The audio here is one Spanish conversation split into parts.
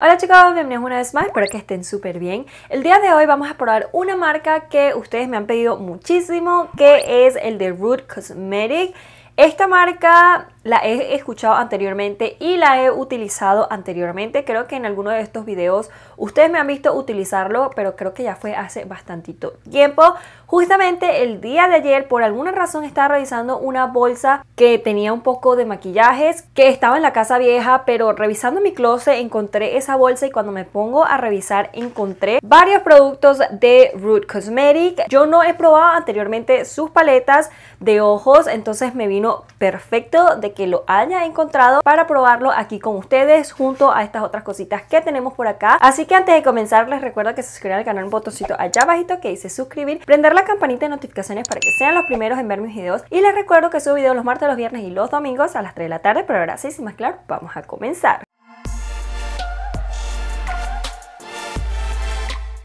Hola chicos, bienvenidos una vez más, espero que estén súper bien. El día de hoy vamos a probar una marca que ustedes me han pedido muchísimo, que es el de Root Cosmetic. Esta marca la he escuchado anteriormente y la he utilizado anteriormente. Creo que en alguno de estos videos ustedes me han visto utilizarlo, pero creo que ya fue hace bastantito tiempo. Justamente el día de ayer, por alguna razón, estaba revisando una bolsa que tenía un poco de maquillajes, que estaba en la casa vieja, pero revisando mi closet encontré esa bolsa y cuando me pongo a revisar encontré varios productos de Root Cosmetic. Yo no he probado anteriormente sus paletas de ojos, entonces me vino perfecto de que lo haya encontrado para probarlo aquí con ustedes junto a estas otras cositas que tenemos por acá. Así que antes de comenzar les recuerdo que se suscriban al canal un botoncito allá abajito que dice suscribir, prender la campanita de notificaciones para que sean los primeros en ver mis videos y les recuerdo que subo videos los martes, los viernes y los domingos a las 3 de la tarde, pero ahora sí, sin más claro, vamos a comenzar.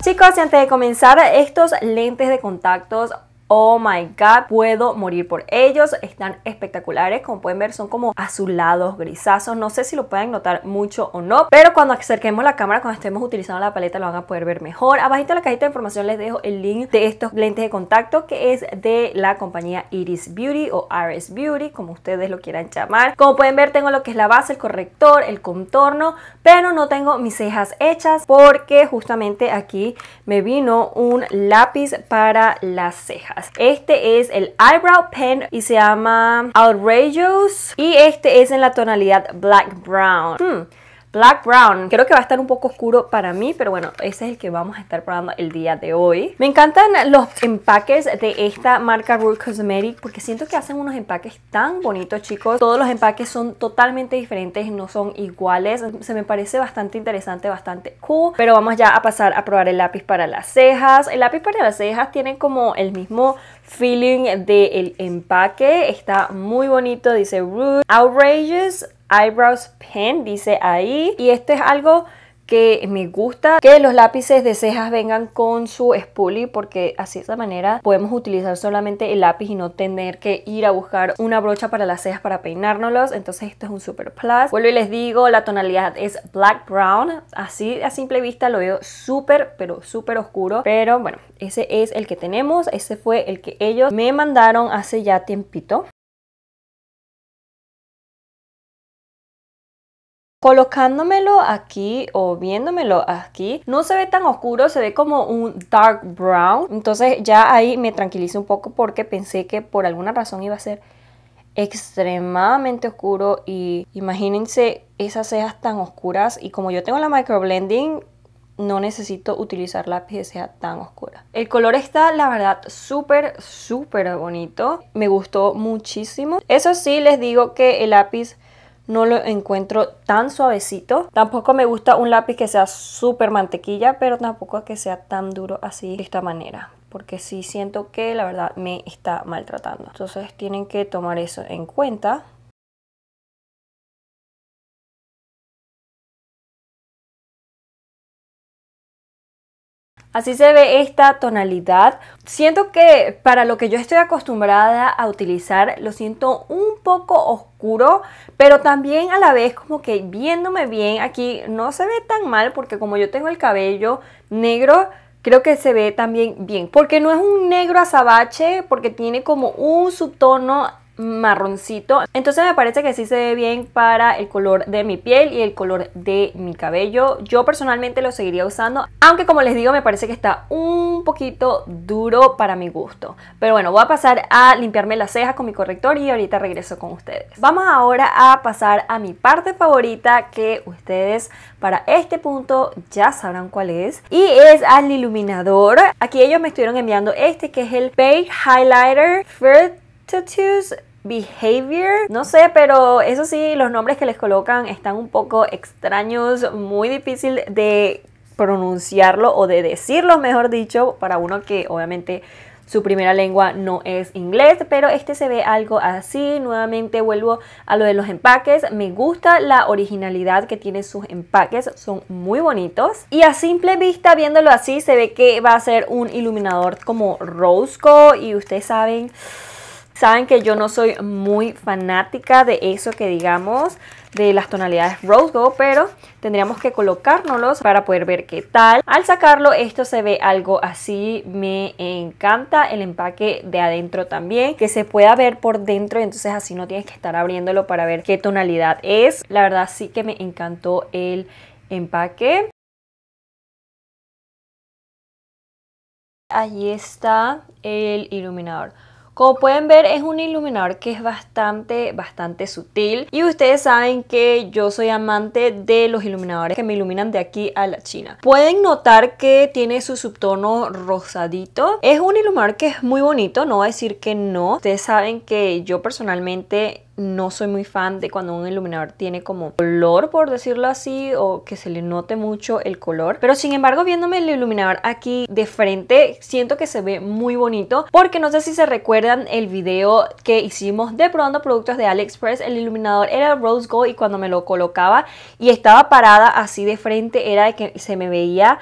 Chicos, y antes de comenzar, estos lentes de contactos Oh my god, puedo morir por ellos. Están espectaculares, como pueden ver, son como azulados, grisazos. No sé si lo pueden notar mucho o no, pero cuando acerquemos la cámara, cuando estemos utilizando la paleta, lo van a poder ver mejor. Abajito en la cajita de información les dejo el link de estos lentes de contacto, que es de la compañía Iris Beauty o Iris Beauty, como ustedes lo quieran llamar. Como pueden ver, tengo lo que es la base, el corrector, el contorno, pero no tengo mis cejas hechas porque justamente aquí me vino un lápiz para las cejas. Este es el Eyebrow Pen y se llama Outrageous y este es en la tonalidad Black Brown. Hmm. Black Brown. Creo que va a estar un poco oscuro para mí, pero bueno, ese es el que vamos a estar probando el día de hoy. Me encantan los empaques de esta marca Rude Cosmetic porque siento que hacen unos empaques tan bonitos, chicos. Todos los empaques son totalmente diferentes, no son iguales. Se me parece bastante interesante, bastante cool. Pero vamos ya a pasar a probar el lápiz para las cejas. El lápiz para las cejas tiene como el mismo feeling del empaque. Está muy bonito, dice Rude. Outrageous eyebrows pen, dice ahí. Y esto es algo que me gusta que los lápices de cejas vengan con su spoolie porque así de esa manera podemos utilizar solamente el lápiz y no tener que ir a buscar una brocha para las cejas para peinárnoslos entonces esto es un super plus vuelvo y les digo la tonalidad es black brown así a simple vista lo veo súper pero súper oscuro pero bueno ese es el que tenemos ese fue el que ellos me mandaron hace ya tiempito Colocándomelo aquí o viéndomelo aquí, no se ve tan oscuro, se ve como un dark brown. Entonces ya ahí me tranquilice un poco porque pensé que por alguna razón iba a ser extremadamente oscuro y imagínense esas cejas tan oscuras y como yo tengo la microblending no necesito utilizar lápiz de ceja tan oscura. El color está, la verdad, súper, súper bonito. Me gustó muchísimo. Eso sí, les digo que el lápiz no lo encuentro tan suavecito. Tampoco me gusta un lápiz que sea súper mantequilla, pero tampoco que sea tan duro así de esta manera. Porque sí siento que la verdad me está maltratando. Entonces tienen que tomar eso en cuenta. Así se ve esta tonalidad. Siento que para lo que yo estoy acostumbrada a utilizar, lo siento un poco oscuro, pero también a la vez como que viéndome bien, aquí no se ve tan mal porque como yo tengo el cabello negro, creo que se ve también bien, porque no es un negro azabache, porque tiene como un subtono marroncito entonces me parece que sí se ve bien para el color de mi piel y el color de mi cabello yo personalmente lo seguiría usando aunque como les digo me parece que está un poquito duro para mi gusto pero bueno voy a pasar a limpiarme las cejas con mi corrector y ahorita regreso con ustedes vamos ahora a pasar a mi parte favorita que ustedes para este punto ya sabrán cuál es y es al iluminador aquí ellos me estuvieron enviando este que es el Pay Highlighter First behavior. No sé, pero eso sí, los nombres que les colocan están un poco extraños, muy difícil de pronunciarlo o de decirlo, mejor dicho, para uno que obviamente su primera lengua no es inglés, pero este se ve algo así. Nuevamente vuelvo a lo de los empaques. Me gusta la originalidad que tienen sus empaques, son muy bonitos. Y a simple vista, viéndolo así, se ve que va a ser un iluminador como Rosco y ustedes saben... Saben que yo no soy muy fanática de eso que digamos de las tonalidades Rose Gold, pero tendríamos que colocárnoslos para poder ver qué tal. Al sacarlo esto se ve algo así, me encanta el empaque de adentro también, que se pueda ver por dentro entonces así no tienes que estar abriéndolo para ver qué tonalidad es. La verdad sí que me encantó el empaque. Allí está el iluminador. Como pueden ver es un iluminador que es bastante, bastante sutil y ustedes saben que yo soy amante de los iluminadores que me iluminan de aquí a la China. Pueden notar que tiene su subtono rosadito. Es un iluminador que es muy bonito, no voy a decir que no. Ustedes saben que yo personalmente no soy muy fan de cuando un iluminador tiene como color, por decirlo así, o que se le note mucho el color. Pero sin embargo, viéndome el iluminador aquí de frente, siento que se ve muy bonito. Porque no sé si se recuerdan el video que hicimos de probando productos de AliExpress. El iluminador era Rose Gold y cuando me lo colocaba y estaba parada así de frente, era de que se me veía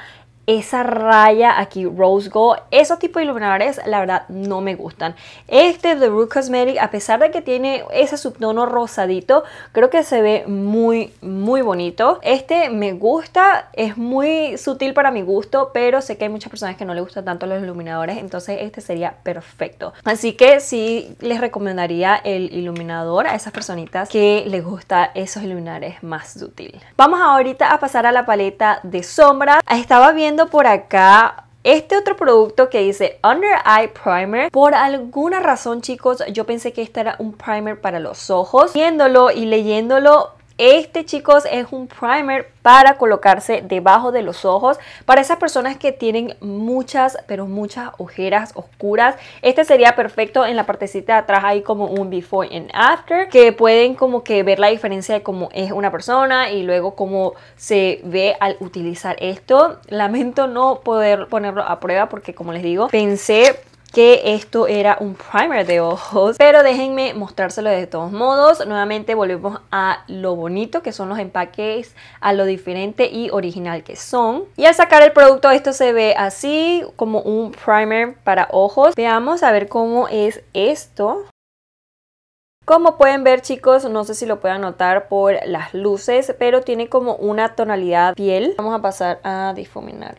esa raya aquí Rose Gold. Esos tipos de iluminadores la verdad no me gustan. Este de Root Cosmetic, a pesar de que tiene ese subtono rosadito, creo que se ve muy, muy bonito. Este me gusta, es muy sutil para mi gusto, pero sé que hay muchas personas que no les gustan tanto los iluminadores, entonces este sería perfecto. Así que sí les recomendaría el iluminador a esas personitas que les gusta esos iluminadores más sutil Vamos ahorita a pasar a la paleta de sombra. Estaba viendo por acá este otro producto que dice Under Eye Primer, por alguna razón chicos, yo pensé que este era un primer para los ojos. Viéndolo y leyéndolo, este, chicos, es un primer para colocarse debajo de los ojos. Para esas personas que tienen muchas, pero muchas ojeras oscuras, este sería perfecto. En la partecita de atrás hay como un before and after, que pueden como que ver la diferencia de cómo es una persona y luego cómo se ve al utilizar esto. Lamento no poder ponerlo a prueba porque, como les digo, pensé que esto era un primer de ojos, pero déjenme mostrárselo de todos modos. Nuevamente volvemos a lo bonito que son los empaques, a lo diferente y original que son. Y al sacar el producto esto se ve así, como un primer para ojos. Veamos a ver cómo es esto. Como pueden ver chicos, no sé si lo puedan notar por las luces, pero tiene como una tonalidad piel. Vamos a pasar a difuminar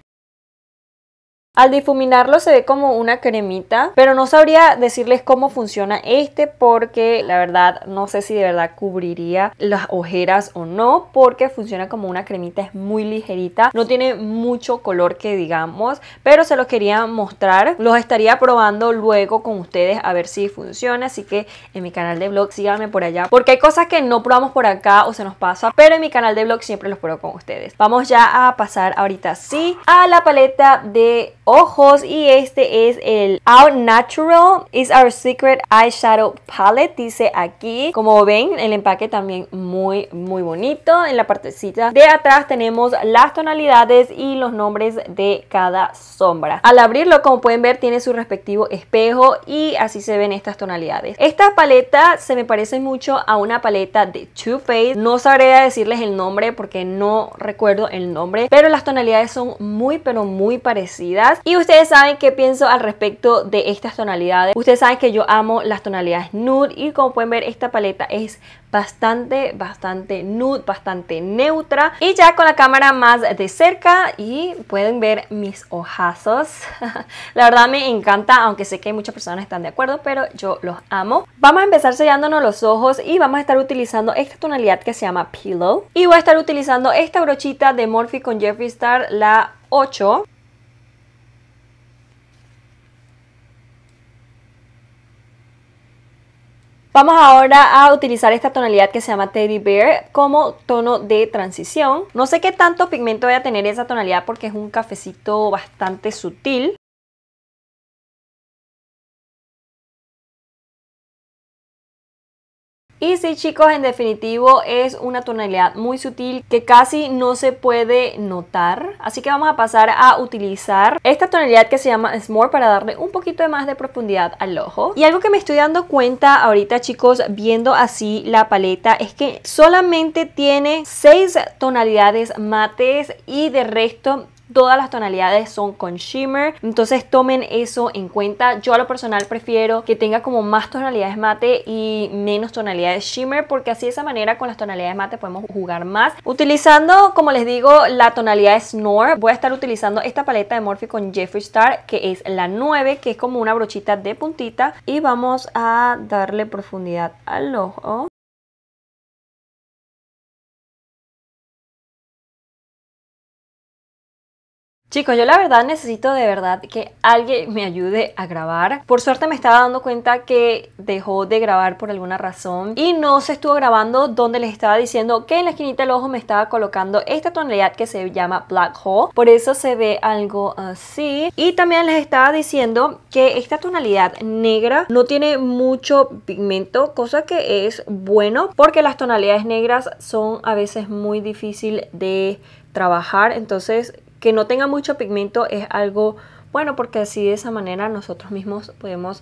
al difuminarlo se ve como una cremita, pero no sabría decirles cómo funciona este porque la verdad no sé si de verdad cubriría las ojeras o no porque funciona como una cremita, es muy ligerita, no tiene mucho color que digamos, pero se los quería mostrar, los estaría probando luego con ustedes a ver si funciona, así que en mi canal de blog síganme por allá porque hay cosas que no probamos por acá o se nos pasa, pero en mi canal de blog siempre los pruebo con ustedes. Vamos ya a pasar ahorita sí a la paleta de ojos y este es el Out Natural is our secret eyeshadow palette dice aquí como ven el empaque también muy muy bonito en la partecita de atrás tenemos las tonalidades y los nombres de cada sombra al abrirlo como pueden ver tiene su respectivo espejo y así se ven estas tonalidades esta paleta se me parece mucho a una paleta de Too Faced no sabré decirles el nombre porque no recuerdo el nombre pero las tonalidades son muy pero muy parecidas y ustedes saben qué pienso al respecto de estas tonalidades. Ustedes saben que yo amo las tonalidades nude y como pueden ver esta paleta es bastante, bastante nude, bastante neutra. Y ya con la cámara más de cerca y pueden ver mis ojazos. la verdad me encanta, aunque sé que muchas personas están de acuerdo, pero yo los amo. Vamos a empezar sellándonos los ojos y vamos a estar utilizando esta tonalidad que se llama Pillow. Y voy a estar utilizando esta brochita de Morphe con Jeffree Star, la 8 Vamos ahora a utilizar esta tonalidad que se llama Teddy Bear como tono de transición. No sé qué tanto pigmento voy a tener esa tonalidad porque es un cafecito bastante sutil. Y sí chicos, en definitivo es una tonalidad muy sutil que casi no se puede notar. Así que vamos a pasar a utilizar esta tonalidad que se llama S'more para darle un poquito de más de profundidad al ojo. Y algo que me estoy dando cuenta ahorita chicos, viendo así la paleta, es que solamente tiene 6 tonalidades mates y de resto Todas las tonalidades son con shimmer, entonces tomen eso en cuenta. Yo a lo personal prefiero que tenga como más tonalidades mate y menos tonalidades shimmer porque así de esa manera con las tonalidades mate podemos jugar más. Utilizando, como les digo, la tonalidad Snore, voy a estar utilizando esta paleta de Morphe con Jeffree Star que es la 9, que es como una brochita de puntita y vamos a darle profundidad al ojo Chicos, yo la verdad necesito de verdad que alguien me ayude a grabar. Por suerte me estaba dando cuenta que dejó de grabar por alguna razón y no se estuvo grabando donde les estaba diciendo que en la esquinita del ojo me estaba colocando esta tonalidad que se llama Black Hole. Por eso se ve algo así. Y también les estaba diciendo que esta tonalidad negra no tiene mucho pigmento, cosa que es bueno porque las tonalidades negras son a veces muy difícil de trabajar entonces que no tenga mucho pigmento es algo bueno porque así de esa manera nosotros mismos podemos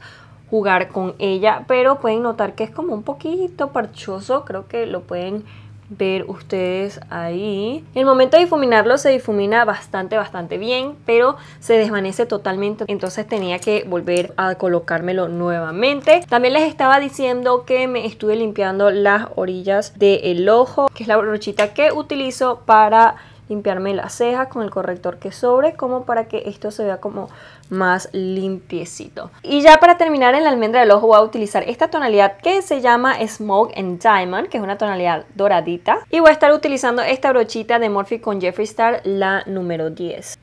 jugar con ella, pero pueden notar que es como un poquito parchoso, creo que lo pueden ver ustedes ahí. En el momento de difuminarlo se difumina bastante, bastante bien, pero se desvanece totalmente, entonces tenía que volver a colocármelo nuevamente. También les estaba diciendo que me estuve limpiando las orillas del ojo, que es la brochita que utilizo para limpiarme las cejas con el corrector que sobre como para que esto se vea como más limpiecito. Y ya para terminar en la almendra del ojo voy a utilizar esta tonalidad que se llama Smoke and Diamond, que es una tonalidad doradita. Y voy a estar utilizando esta brochita de Morphe con Jeffree Star, la número 10.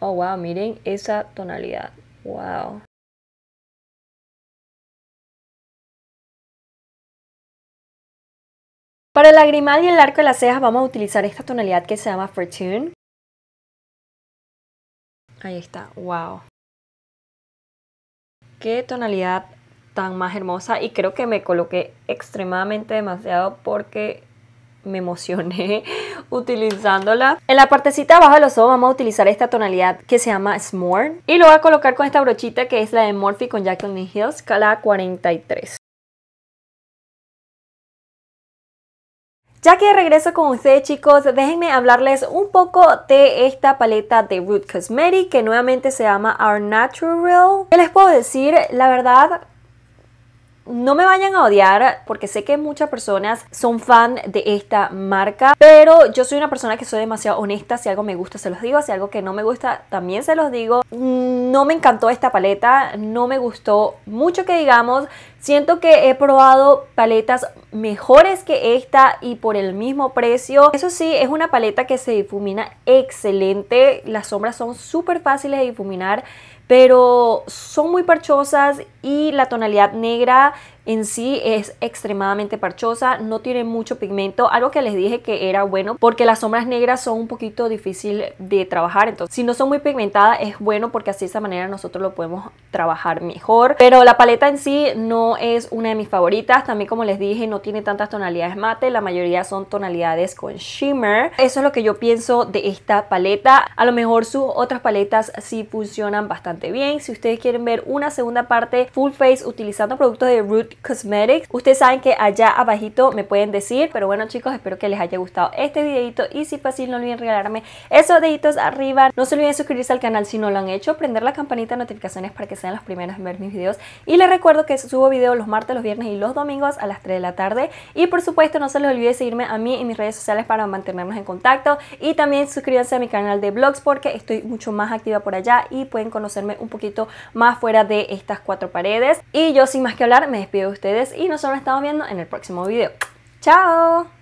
Oh wow, miren esa tonalidad. Wow. Para el lagrimal y el arco de las cejas vamos a utilizar esta tonalidad que se llama Fortune. Ahí está, wow. Qué tonalidad tan más hermosa y creo que me coloqué extremadamente demasiado porque me emocioné utilizándola. En la partecita abajo de los ojos vamos a utilizar esta tonalidad que se llama Smore y lo voy a colocar con esta brochita que es la de Morphe con Jacqueline Hills, cala 43. Ya que regreso con ustedes chicos, déjenme hablarles un poco de esta paleta de Root Cosmetic que nuevamente se llama Our Natural. ¿Qué les puedo decir? La verdad, no me vayan a odiar porque sé que muchas personas son fan de esta marca, pero yo soy una persona que soy demasiado honesta, si algo me gusta se los digo, si algo que no me gusta también se los digo. No me encantó esta paleta, no me gustó mucho que digamos, siento que he probado paletas mejores que esta y por el mismo precio. Eso sí, es una paleta que se difumina excelente, las sombras son súper fáciles de difuminar pero son muy parchosas y la tonalidad negra en sí es extremadamente parchosa, no tiene mucho pigmento, algo que les dije que era bueno porque las sombras negras son un poquito difícil de trabajar, entonces si no son muy pigmentadas es bueno porque así de esa manera nosotros lo podemos trabajar mejor, pero la paleta en sí no es una de mis favoritas, también como les dije no tiene tantas tonalidades mate, la mayoría son tonalidades con shimmer, eso es lo que yo pienso de esta paleta, a lo mejor sus otras paletas sí funcionan bastante bien, si ustedes quieren ver una segunda parte full face utilizando productos de Root Cosmetics. Ustedes saben que allá abajito me pueden decir. Pero bueno chicos, espero que les haya gustado este videito. Y si fue así, no olviden regalarme esos deditos arriba. No se olviden suscribirse al canal si no lo han hecho. Prender la campanita de notificaciones para que sean los primeros en ver mis videos. Y les recuerdo que subo videos los martes, los viernes y los domingos a las 3 de la tarde. Y por supuesto, no se les olvide seguirme a mí en mis redes sociales para mantenernos en contacto. Y también suscríbanse a mi canal de blogs porque estoy mucho más activa por allá y pueden conocerme un poquito más fuera de estas cuatro paredes. Y yo sin más que hablar, me despido de ustedes y nos estamos viendo en el próximo video. ¡Chao!